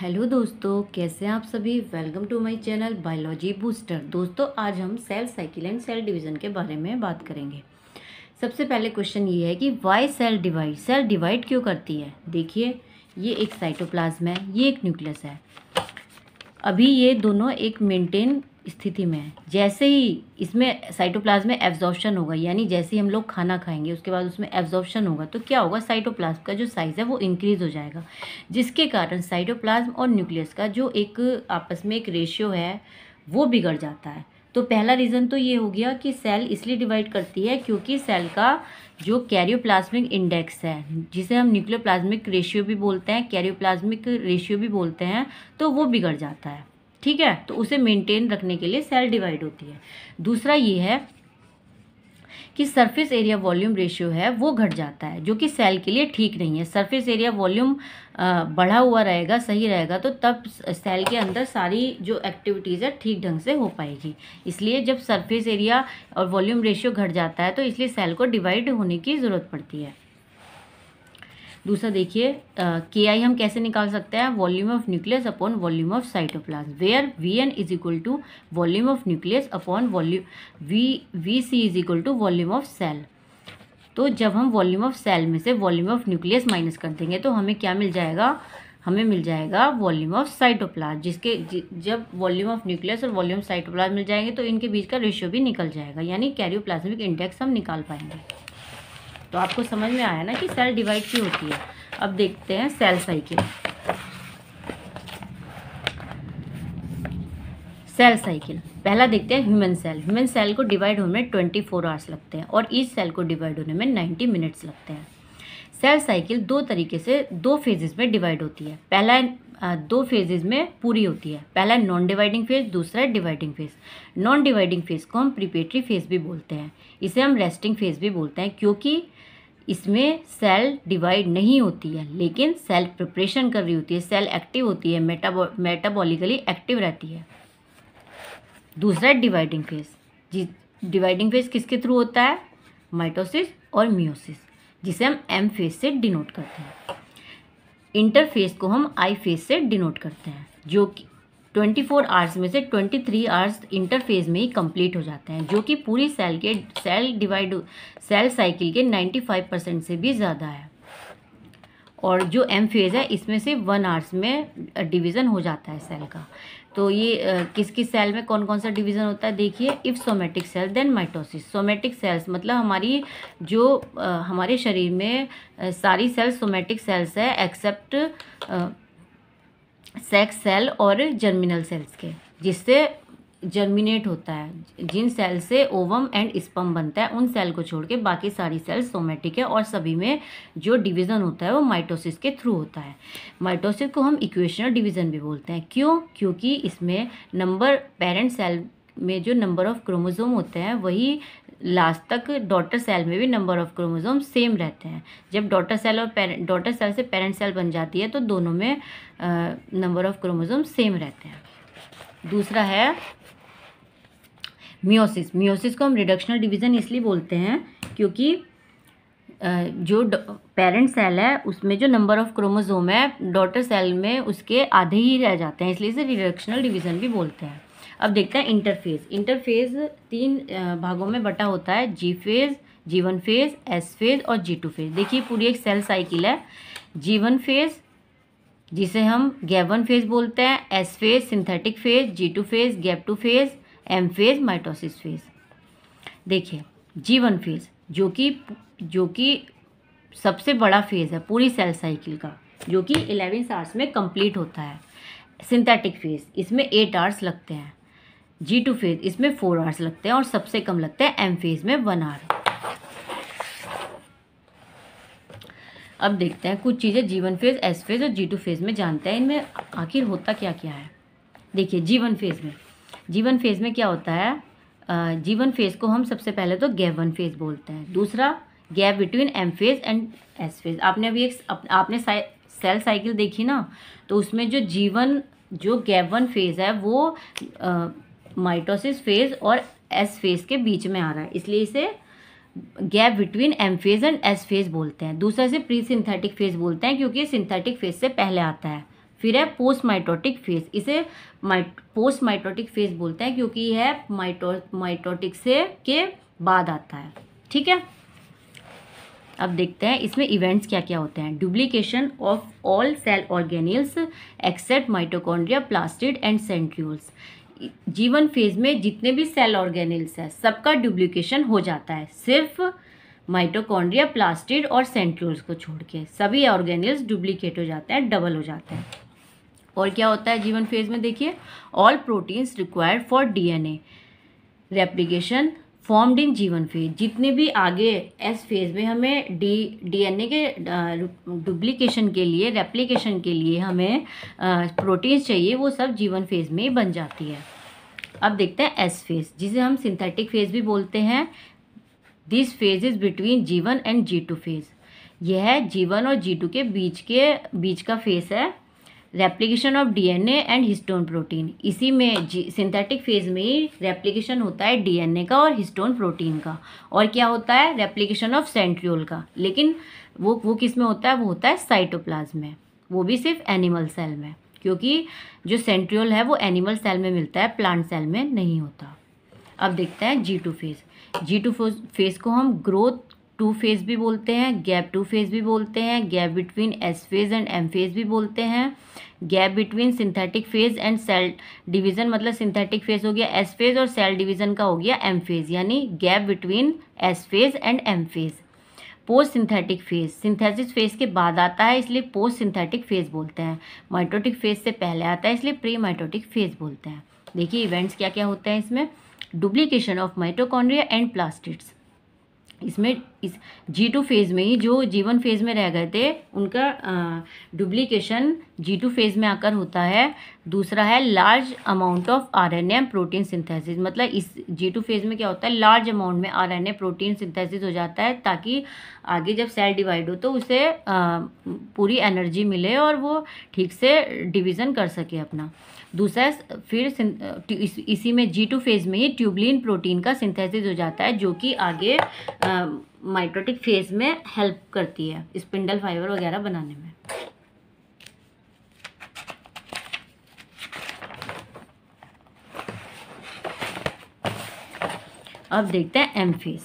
hello दोस्तों कैसे हैं आप सभी welcome to my channel biology booster दोस्तों आज हम cell cycle and cell division के बारे में बात करेंगे सबसे पहले क्वेश्चन ये है कि why cell divide cell divide क्यों करती है देखिए ये एक साइटोप्लाज्म है ये एक न्यूक्लियस है अभी ये दोनों एक मेंटेन स्थिति में है जैसे ही इसमें साइटोप्लाज्म में एब्जॉर्प्शन होगा यानी जैसे ही हम लोग खाना खाएंगे उसके बाद उसमें एब्जॉर्प्शन होगा तो क्या होगा साइटोप्लाज्म का जो साइज़ है वो इंक्रीज़ हो जाएगा जिसके कारण साइटोप्लाज्म और न्यूक्लियस का जो एक आपस में एक रेशियो है वो बिगड़ जाता है तो पहला रीज़न तो ये हो गया कि सेल इसलिए डिवाइड करती है क्योंकि सेल का जो कैरियोप्लाज्मिक इंडेक्स है जिसे हम न्यूक्लियोप्लाज्मिक रेशियो भी बोलते हैं कैरियोप्लाज्मिक रेशियो भी बोलते हैं तो वो बिगड़ जाता है ठीक है तो उसे मेंटेन रखने के लिए सेल डिवाइड होती है दूसरा ये है कि सरफेस एरिया वॉल्यूम रेशियो है वो घट जाता है जो कि सेल के लिए ठीक नहीं है सरफेस एरिया वॉल्यूम बढ़ा हुआ रहेगा सही रहेगा तो तब सेल के अंदर सारी जो एक्टिविटीज़ है ठीक ढंग से हो पाएगी इसलिए जब सरफेस एरिया और वॉल्यूम रेशियो घट जाता है तो इसलिए सेल को डिवाइड होने की ज़रूरत पड़ती है दूसरा देखिए के आई हम कैसे निकाल सकते हैं volume of nucleus upon volume of cytoplasm where V N is equal to volume of nucleus upon volume V V C is equal to volume of cell तो जब हम वॉल्यूम ऑफ सेल में से वॉल्यूम ऑफ न्यूक्लियस माइनस कर देंगे तो हमें क्या मिल जाएगा हमें मिल जाएगा वॉल्यूम ऑफ साइटोप्लाज्म जिसके जब वॉल्यूम ऑफ न्यूक्लियस और वॉल्यूम साइटोप्लाज्म मिल जाएंगे तो इनके बीच का रेशियो भी निकल जाएगा यानी कैरियोप्लाज्मिक इंडेक्स हम निकाल पाएंगे तो आपको समझ में आया ना कि सेल डिवाइड की होती है अब देखते हैं सेल साइकिल सेल साइकिल पहला देखते हैं ह्यूमन सेल ह्यूमन सेल को डिवाइड होने में ट्वेंटी फोर आवर्स लगते हैं और ईच सेल को डिवाइड होने में नाइन्टी मिनट्स लगते हैं सेल साइकिल दो तरीके से दो फेजेस में डिवाइड होती है पहला दो फेजेस में पूरी होती है पहला नॉन डिवाइडिंग फेज दूसरा dividing phase non dividing phase को हम प्रिपेटरी फेज भी बोलते हैं इसे हम रेस्टिंग फेज भी बोलते हैं क्योंकि इसमें सेल डिवाइड नहीं होती है लेकिन सेल प्रिपरेशन कर रही होती है सेल एक्टिव होती है मेटाबो मेटाबॉलिकली एक्टिव रहती है दूसरा डिवाइडिंग फेज जी डिवाइडिंग फेज किसके थ्रू होता है माइटोसिस और मियोसिस जिसे हम एम फेज से डिनोट करते हैं इंटरफेस को हम आई फेज से डिनोट करते हैं जो कि ट्वेंटी फोर आवर्स में से ट्वेंटी थ्री आवर्स इंटरफेज में ही कंप्लीट हो जाते हैं जो कि पूरी सेल के सेल डिवाइड सेल साइकिल के नाइन्टी फाइव परसेंट से भी ज़्यादा है और जो एम फेज़ है इसमें से वन आवर्स में डिवीज़न हो जाता है सेल का तो ये किस किस सेल में कौन कौन सा डिवीज़न होता है देखिए if somatic cell then mitosis somatic cells मतलब हमारी जो हमारे शरीर में सारी सेल्स सोमेटिक सेल्स है एक्सेप्ट सेक्स सेल और जर्मिनल सेल्स के जिससे जर्मिनेट होता है जिन सेल से ओवम एंड स्पम बनता है उन सेल को छोड़ के बाकी सारी सेल्स सोमेटिक है और सभी में जो डिवीज़न होता है वो माइटोसिस के थ्रू होता है माइटोसिस को हम इक्वेशनल डिवीज़न भी बोलते हैं क्यों क्योंकि इसमें नंबर पेरेंट सेल में जो नंबर ऑफ क्रोमोजोम होते हैं वही लास्ट तक डॉटर सेल में भी नंबर ऑफ क्रोमोजोम सेम रहते हैं जब डॉटर सेल और पेरेंट डॉटर सेल से पेरेंट सेल बन जाती है तो दोनों में नंबर ऑफ क्रोमोजोम सेम रहते हैं दूसरा है मियोसिस मियोसिस को हम रिडक्शनल डिवीज़न इसलिए बोलते हैं क्योंकि जो पेरेंट सेल है उसमें जो नंबर ऑफ क्रोमोजोम है डॉटर सेल में उसके आधे ही रह जाते हैं इसलिए इसे रिडक्शनल डिवीज़न भी बोलते हैं अब देखते हैं इंटरफेज इंटरफेज तीन भागों में बटा होता है G phase G one phase S phase और जी टू फेज देखिए पूरी एक सेल साइकिल है जीवन फेज जिसे हम गैवन फेज बोलते हैं S phase synthetic phase G two phase gap two phase M phase mitosis phase देखिए जीवन फेज जो कि जो कि सबसे बड़ा फेज है पूरी सेल साइकिल का जो कि इलेवेंथ आर्स में कंप्लीट होता है सिंथेटिक फेज इसमें एट आर्स लगते हैं जी टू फेज इसमें फोर आवर्स लगते हैं और सबसे कम लगते हैं एम फेज में वन आवर अब देखते हैं कुछ चीज़ें जीवन फेज एस फेज और जी टू फेज में जानते हैं इनमें आखिर होता क्या क्या है देखिए जीवन फेज में जीवन फेज में क्या होता है जीवन फेज को हम सबसे पहले तो गैप वन फेज बोलते हैं दूसरा gap between M phase and S phase आपने अभी एक आपने सेल साइकिल देखी ना तो उसमें जो जीवन जो गैप वन फेज है वो आ, माइटोसिस फेज और एस फेज के बीच में आ रहा है इसलिए इसे gap between M phase and S phase बोलते हैं दूसरा इसे प्री सिंथेटिक फेज बोलते हैं क्योंकि सिंथेटिक फेज से पहले आता है फिर है पोस्ट माइटोटिक फेज इसे पोस्ट माइटोटिक फेज बोलते हैं क्योंकि यह माइटो माइटोटिक से के बाद आता है ठीक है अब देखते हैं इसमें इवेंट्स क्या क्या होते हैं duplication of all cell organelles except mitochondria plastid and centrioles G one phase में जितने भी सेल ऑर्गेनिल्स हैं सबका डुप्लीकेशन हो जाता है सिर्फ माइटोकॉन्ड्रिया प्लास्टिड और सेंट्रोल्स को छोड़ के सभी ऑर्गेनिल्स डुप्लीकेट हो जाते हैं डबल हो जाते हैं और क्या होता है जीवन फेज में देखिए all proteins required for DNA replication formed in G one phase जितने भी आगे एस फेज में हमें डी डीएनए के डुप्लीकेशन के लिए रेप्लिकेशन के लिए हमें प्रोटीन्स चाहिए वो सब जीवन फेज में बन जाती है अब देखते हैं एस फेज जिसे हम सिंथेटिक फेज भी बोलते हैं this phase is between G one and G two phase यह जीवन और जी टू के बीच के बीच का फेज है replication of DNA and histone protein इसी में सिंथेटिक फेज में ही रेप्लीकेशन होता है डीएनए का और हिस्टोन प्रोटीन का और क्या होता है रेप्लीकेशन ऑफ सेंट्रियोल का लेकिन वो वो किस में होता है वो होता है साइटोप्लाज में वो भी सिर्फ एनिमल सेल में क्योंकि जो सेंट्रियोल है वो एनिमल सेल में मिलता है प्लांट सेल में नहीं होता अब देखते हैं G two phase G two phase को हम ग्रोथ टू फेज भी बोलते हैं गैप टू फेज भी बोलते हैं gap between S phase and M phase भी बोलते हैं gap between synthetic phase and cell division मतलब सिंथेटिक फेज हो गया एस फेज और सेल डिवीजन का हो गया एम फेज यानी gap between S phase and M phase post synthetic phase synthesis phase के बाद आता है इसलिए पोस्ट सिंथेटिक फेज बोलते हैं माइटोटिक फेज से पहले आता है इसलिए प्री माइटोटिक फेज बोलते हैं देखिए इवेंट्स क्या क्या होते हैं इसमें duplication of mitochondria and plastids इसमें इस जी टू फेज़ में ही जो जीवन फेज़ में रह गए थे उनका डुप्लीकेशन जी टू फेज़ में आकर होता है दूसरा है large amount of RNA protein synthesis मतलब इस जी टू फेज़ में क्या होता है लार्ज अमाउंट में आरएनए प्रोटीन सिंथेसिस हो जाता है ताकि आगे जब सेल डिवाइड हो तो उसे आ, पूरी एनर्जी मिले और वो ठीक से डिविजन कर सके अपना दूसरा फिर इसी में जी टू फेज में ही ट्यूबलिन प्रोटीन का सिंथेसिस हो जाता है जो कि आगे माइट्रोटिक फेज में हेल्प करती है स्पिंडल फाइबर वगैरह बनाने में अब देखते हैं एम फेज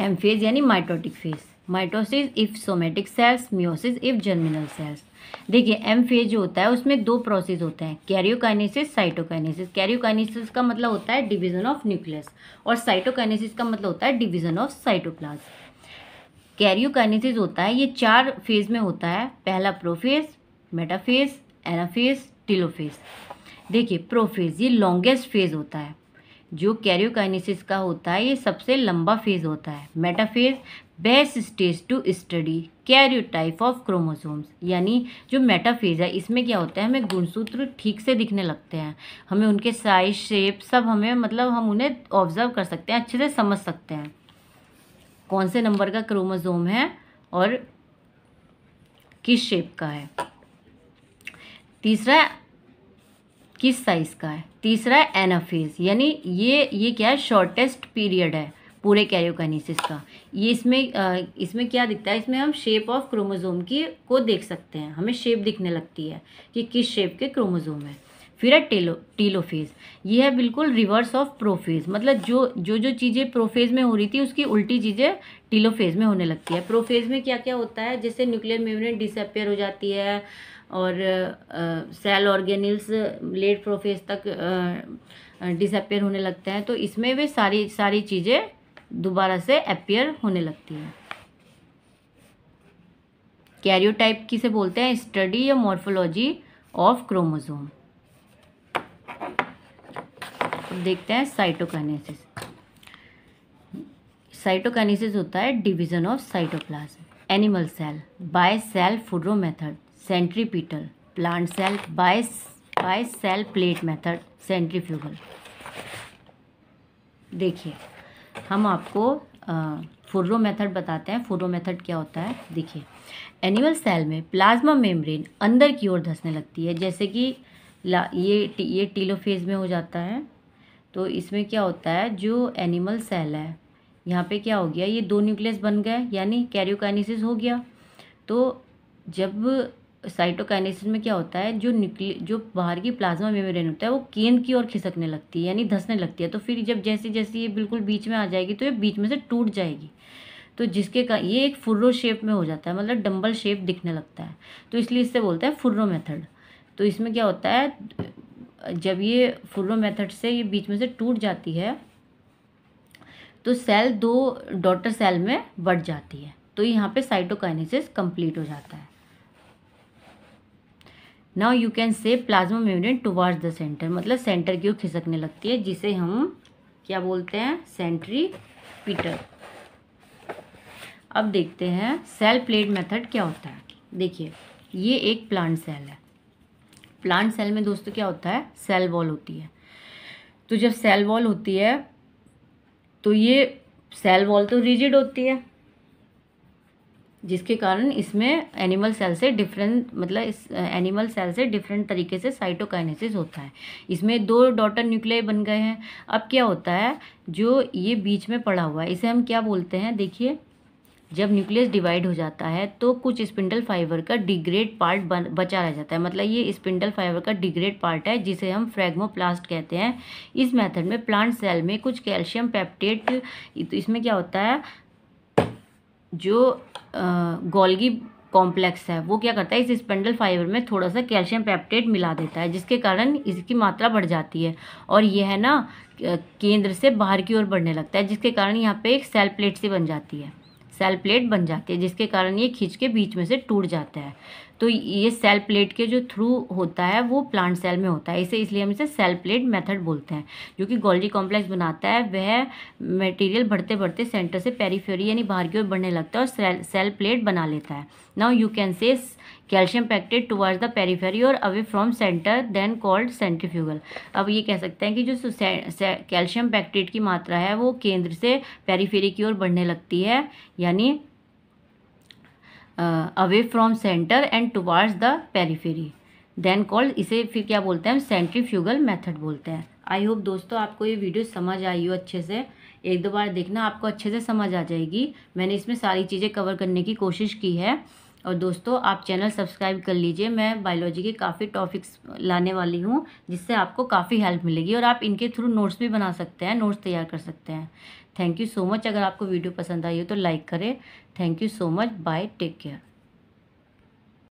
एम फेज यानी mitotic phase mitosis if somatic cells meiosis if germinal cells देखिए एम फेज जो होता है उसमें दो प्रोसेस होते हैं कैरियोकाइनेसिस साइटोकाइनेसिस कैरियोकाइनेसिस का मतलब होता है डिवीजन ऑफ न्यूक्लियस और साइटोकाइनेसिस का मतलब होता है डिवीजन ऑफ साइटोप्लाज्म कैरियोकाइनेसिस होता है ये चार फेज में होता है पहला प्रोफेज मेटाफेज एनाफेज टिलोफेज देखिए प्रोफेज ये लॉन्गेस्ट फेज होता है जो कैरियोकाइनेसिस का होता है ये सबसे लंबा फेज होता है metaphase best stage to study karyotype of chromosomes यानी जो मेटाफेज है इसमें क्या होता है हमें गुणसूत्र ठीक से दिखने लगते हैं हमें उनके साइज शेप सब हमें मतलब हम उन्हें ऑब्जर्व कर सकते हैं अच्छे से समझ सकते हैं कौन से नंबर का क्रोमोज़ोम है और किस शेप का है तीसरा किस साइज़ का है तीसरा है एनाफेज यानी ये ये क्या है शॉर्टेस्ट पीरियड है पूरे कैरियोकाइनेसिस का ये इसमें इसमें क्या दिखता है इसमें हम शेप ऑफ क्रोमोजोम की को देख सकते हैं हमें शेप दिखने लगती है कि किस शेप के क्रोमोजोम है फिर है टेलो टीलोफेज ये है बिल्कुल रिवर्स ऑफ प्रोफेज मतलब जो जो जो चीज़ें प्रोफेज में हो रही थी उसकी उल्टी चीज़ें टीलोफेज में होने लगती है प्रोफेज में क्या क्या होता है जैसे न्यूक्लियर मेम्ब्रेन डिसअपेयर हो जाती है और सेल ऑर्गेनिल्स लेट प्रोफेस तक डिसअपेयर होने लगते हैं तो इसमें भी सारी सारी चीज़ें दोबारा से अपेयर होने लगती हैं कैरियोटाइप किसे बोलते हैं स्टडी या मॉर्फोलॉजी ऑफ क्रोमोजोम देखते हैं साइटोकाइनेसिस साइटोकाइनेसिस होता है division of cytoplasm animal cell by cell furrow method centripetal plant cell by, by cell plate method centrifugal देखिए हम आपको फुर्रो मेथड बताते हैं फुर्रो मेथड क्या होता है देखिए एनिमल सेल में प्लाज्मा मेम्ब्रेन अंदर की ओर धंसने लगती है जैसे कि ये ये टीलोफेज में हो जाता है तो इसमें क्या होता है जो एनिमल सेल है यहाँ पे क्या हो गया ये दो न्यूक्लियस बन गए यानी कैरियोकाइनिस हो गया तो जब साइटोकाइनेसिस में क्या होता है जो निकली जो बाहर की प्लाज्मा मेम्ब्रेन होता है वो केंद की ओर खिसकने लगती है यानी धंसने लगती है तो फिर जब जैसे जैसे ये बिल्कुल बीच में आ जाएगी तो ये बीच में से टूट जाएगी तो जिसके का ये एक फुर्रो शेप में हो जाता है मतलब डम्बल शेप दिखने लगता है तो इसलिए इससे बोलते हैं फुर्रो मेथड तो इसमें क्या होता है जब ये फुर्रो मेथड से ये बीच में से टूट जाती है तो सेल दो डॉटर सेल में बढ़ जाती है तो यहाँ पे साइटोकाइनेसिस कंप्लीट हो जाता है now you can say plasma membrane towards the centre मतलब सेंटर की ओर खिसकने लगती है जिसे हम क्या बोलते हैं सेंट्री पीटर अब देखते हैं सेल प्लेट मेथड क्या होता है देखिए ये एक प्लांट सेल है प्लांट सेल में दोस्तों क्या होता है सेल वॉल होती है तो जब सेल वॉल होती है तो ये सेल वॉल तो रिजिड होती है जिसके कारण इसमें एनिमल सेल से डिफरेंट मतलब इस एनिमल सेल से डिफरेंट तरीके से साइटोकाइनेसिस होता है इसमें दो डॉटर न्यूक्लियर बन गए हैं अब क्या होता है जो ये बीच में पड़ा हुआ है इसे हम क्या बोलते हैं देखिए जब न्यूक्लियस डिवाइड हो जाता है तो कुछ स्पिंडल फाइबर का डिग्रेड पार्ट बन बचा रह जाता है मतलब ये स्पिंडल फाइबर का डिग्रेड पार्ट है जिसे हम फ्रेगमोप्लास्ट कहते हैं इस मेथड में प्लांट सेल में कुछ कैल्शियम पेप्टेट इसमें क्या होता है जो गोल्गी कॉम्प्लेक्स है वो क्या करता है इस स्पेंडल फाइबर में थोड़ा सा कैल्शियम पेप्टेट मिला देता है जिसके कारण इसकी मात्रा बढ़ जाती है और यह है ना केंद्र से बाहर की ओर बढ़ने लगता है जिसके कारण यहाँ पे एक सेल प्लेट सी बन जाती है सेल प्लेट बन जाती है जिसके कारण ये खींच के बीच में से टूट जाता है तो ये सेल प्लेट के जो थ्रू होता है वो प्लांट सेल में होता है इसे इसलिए हम इसे सेल प्लेट मेथड बोलते हैं जो कि गोल्जी कॉम्प्लेक्स बनाता है वह मटेरियल बढ़ते बढ़ते सेंटर से पेरीफेरी यानी बाहर की ओर बढ़ने लगता है और सेल सेल प्लेट बना लेता है now you can say calcium pectate towards the periphery और away from centre then called centrifugal अब ये कह सकते हैं कि जो कैल्शियम पैक्टेड की मात्रा है वो केंद्र से पेरीफेरी की ओर बढ़ने लगती है यानी away from centre and towards the periphery then called इसे फिर क्या बोलते हैं हम सेंट्रीफ्यूगल मेथड बोलते हैं आई होप दोस्तों आपको ये वीडियो समझ आई हो अच्छे से एक दो बार देखना आपको अच्छे से समझ आ जाएगी मैंने इसमें सारी चीज़ें कवर करने की कोशिश की है और दोस्तों आप चैनल सब्सक्राइब कर लीजिए मैं बायोलॉजी के काफ़ी टॉपिक्स लाने वाली हूँ जिससे आपको काफ़ी हेल्प मिलेगी और आप इनके थ्रू नोट्स भी बना सकते हैं नोट्स तैयार कर सकते हैं थैंक यू सो मच अगर आपको वीडियो पसंद आई हो तो लाइक करें thank you so much bye take care